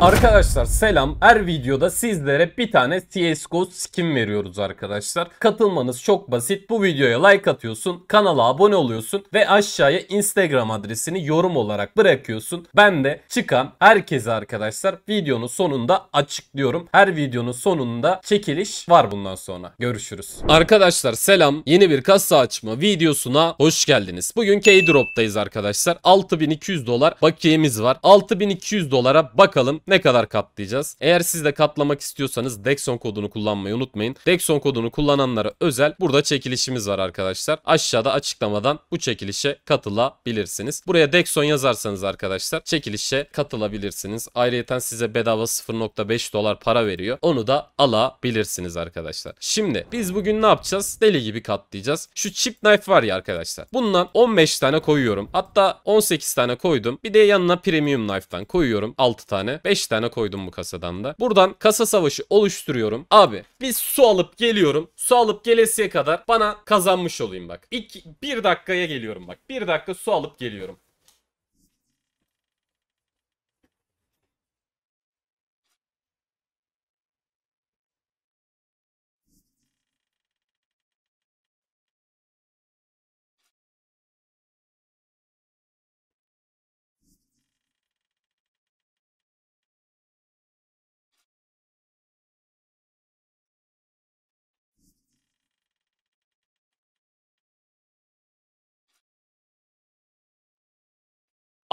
Arkadaşlar selam. Her videoda sizlere bir tane CSGO skin veriyoruz arkadaşlar. Katılmanız çok basit. Bu videoya like atıyorsun, kanala abone oluyorsun ve aşağıya Instagram adresini yorum olarak bırakıyorsun. Ben de çıkan herkese arkadaşlar videonun sonunda açıklıyorum. Her videonun sonunda çekiliş var bundan sonra. Görüşürüz. Arkadaşlar selam. Yeni bir kasa açma videosuna hoş geldiniz. Bugün K-Drop'tayız arkadaşlar. 6200 dolar bakiyemiz var. 6200 dolara bakalım ne kadar katlayacağız? Eğer siz de katlamak istiyorsanız Dexon kodunu kullanmayı unutmayın. Dexon kodunu kullananlara özel burada çekilişimiz var arkadaşlar. Aşağıda açıklamadan bu çekilişe katılabilirsiniz. Buraya Dexon yazarsanız arkadaşlar çekilişe katılabilirsiniz. Ayrıca size bedava 0.5 dolar para veriyor. Onu da alabilirsiniz arkadaşlar. Şimdi biz bugün ne yapacağız? Deli gibi katlayacağız. Şu chip knife var ya arkadaşlar. Bundan 15 tane koyuyorum. Hatta 18 tane koydum. Bir de yanına premium knife'dan koyuyorum 6 tane. 5 5 tane koydum bu kasadan da. Buradan kasa savaşı oluşturuyorum. Abi biz su alıp geliyorum. Su alıp gelesiye kadar bana kazanmış olayım bak. İlk 1 dakikaya geliyorum bak. 1 dakika su alıp geliyorum.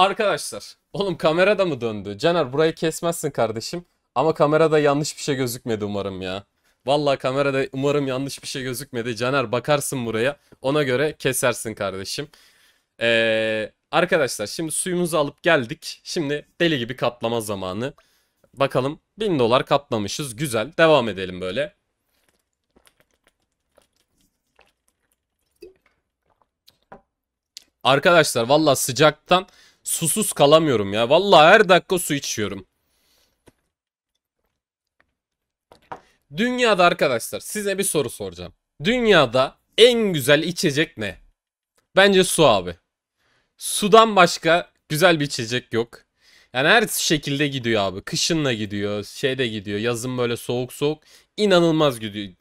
Arkadaşlar. Oğlum kamera da mı döndü? Caner burayı kesmezsin kardeşim. Ama kamerada yanlış bir şey gözükmedi umarım ya. Vallahi kamerada umarım yanlış bir şey gözükmedi. Caner bakarsın buraya. Ona göre kesersin kardeşim. Ee, arkadaşlar şimdi suyumuzu alıp geldik. Şimdi deli gibi katlama zamanı. Bakalım 1000 dolar katlamışız. Güzel. Devam edelim böyle. Arkadaşlar valla sıcaktan susuz kalamıyorum ya. Vallahi her dakika su içiyorum. Dünyada arkadaşlar size bir soru soracağım. Dünyada en güzel içecek ne? Bence su abi. Sudan başka güzel bir içecek yok. Yani her şekilde gidiyor abi. Kışınla gidiyor, şeyde gidiyor. Yazın böyle soğuk soğuk inanılmaz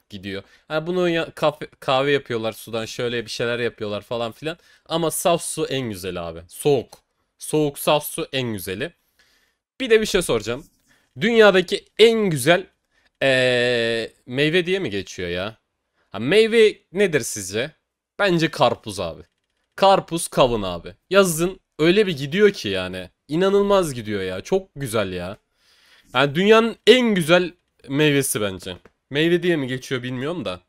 gidiyor. Yani bunu ya, kahve, kahve yapıyorlar sudan şöyle bir şeyler yapıyorlar falan filan. Ama saf su en güzel abi. Soğuk. Soğuk saf su en güzeli. Bir de bir şey soracağım. Dünyadaki en güzel ee, meyve diye mi geçiyor ya? Ha, meyve nedir sizce? Bence karpuz abi. Karpuz kavun abi. Yazın öyle bir gidiyor ki yani. İnanılmaz gidiyor ya. Çok güzel ya. Yani dünyanın en güzel meyvesi bence. Meyve diye mi geçiyor bilmiyorum da.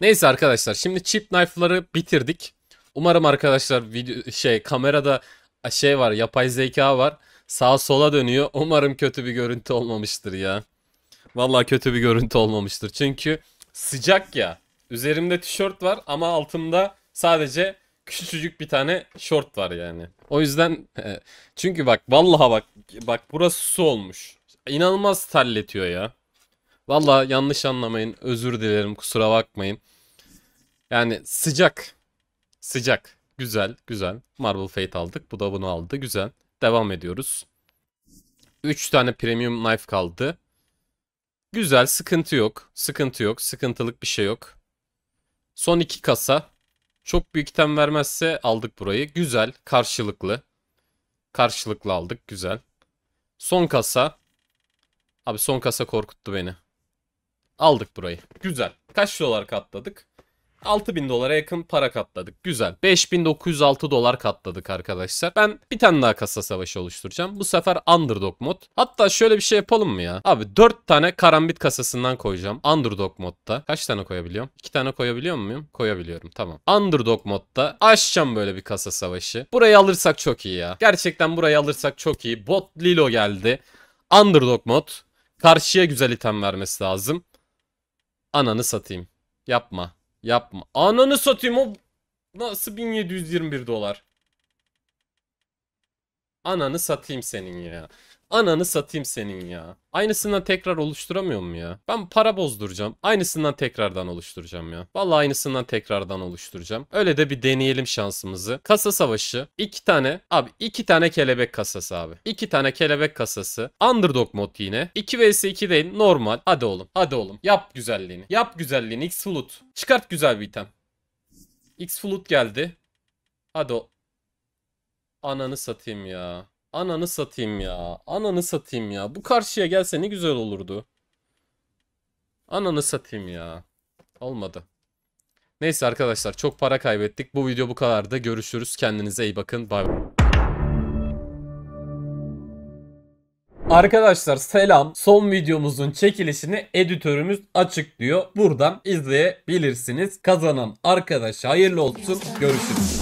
Neyse arkadaşlar şimdi chip knife'ları bitirdik. Umarım arkadaşlar video şey kamerada şey var yapay zeka var. Sağa sola dönüyor. Umarım kötü bir görüntü olmamıştır ya. Vallahi kötü bir görüntü olmamıştır. Çünkü sıcak ya. Üzerimde tişört var ama altımda sadece küçücük bir tane şort var yani. O yüzden e, çünkü bak vallaha bak bak burası su olmuş. İnanılmaz terletiyor ya. Valla yanlış anlamayın. Özür dilerim. Kusura bakmayın. Yani sıcak. Sıcak. Güzel. Güzel. Marvel Fate aldık. Bu da bunu aldı. Güzel. Devam ediyoruz. 3 tane premium knife kaldı. Güzel. Sıkıntı yok. Sıkıntı yok. Sıkıntılık bir şey yok. Son 2 kasa. Çok büyük item vermezse aldık burayı. Güzel. Karşılıklı. Karşılıklı aldık. Güzel. Son kasa. Abi son kasa korkuttu beni. Aldık burayı. Güzel. Kaç dolar katladık? 6000 dolara yakın para katladık. Güzel. 5906 dolar katladık arkadaşlar. Ben bir tane daha kasa savaşı oluşturacağım. Bu sefer underdog mod. Hatta şöyle bir şey yapalım mı ya? Abi 4 tane karambit kasasından koyacağım. Underdog modda. Kaç tane koyabiliyorum? 2 tane koyabiliyor muyum? Koyabiliyorum. Tamam. Underdog modda açacağım böyle bir kasa savaşı. Burayı alırsak çok iyi ya. Gerçekten burayı alırsak çok iyi. Bot Lilo geldi. Underdog mod. Karşıya güzel item vermesi lazım. Ananı satayım. Yapma. Yapma. Ananı satayım o nasıl 1721 dolar. Ananı satayım senin ya. Ananı satayım senin ya. Aynısından tekrar oluşturamıyorum ya? Ben para bozduracağım. Aynısından tekrardan oluşturacağım ya. Vallahi aynısından tekrardan oluşturacağım. Öyle de bir deneyelim şansımızı. Kasa savaşı. iki tane. Abi iki tane kelebek kasası abi. İki tane kelebek kasası. Underdog mod yine. 2 vs 2 değil normal. Hadi oğlum. Hadi oğlum. Yap güzelliğini. Yap güzelliğini. X flut. Çıkart güzel bir item. X flut geldi. Hadi o. Ananı satayım ya. Ananı satayım ya. Ananı satayım ya. Bu karşıya gelse ne güzel olurdu. Ananı satayım ya. Olmadı. Neyse arkadaşlar çok para kaybettik. Bu video bu kadardı. Görüşürüz. Kendinize iyi bakın. Bay bay. Arkadaşlar selam. Son videomuzun çekilişini editörümüz açıklıyor. Buradan izleyebilirsiniz. Kazanan arkadaşa hayırlı olsun. Görüşürüz.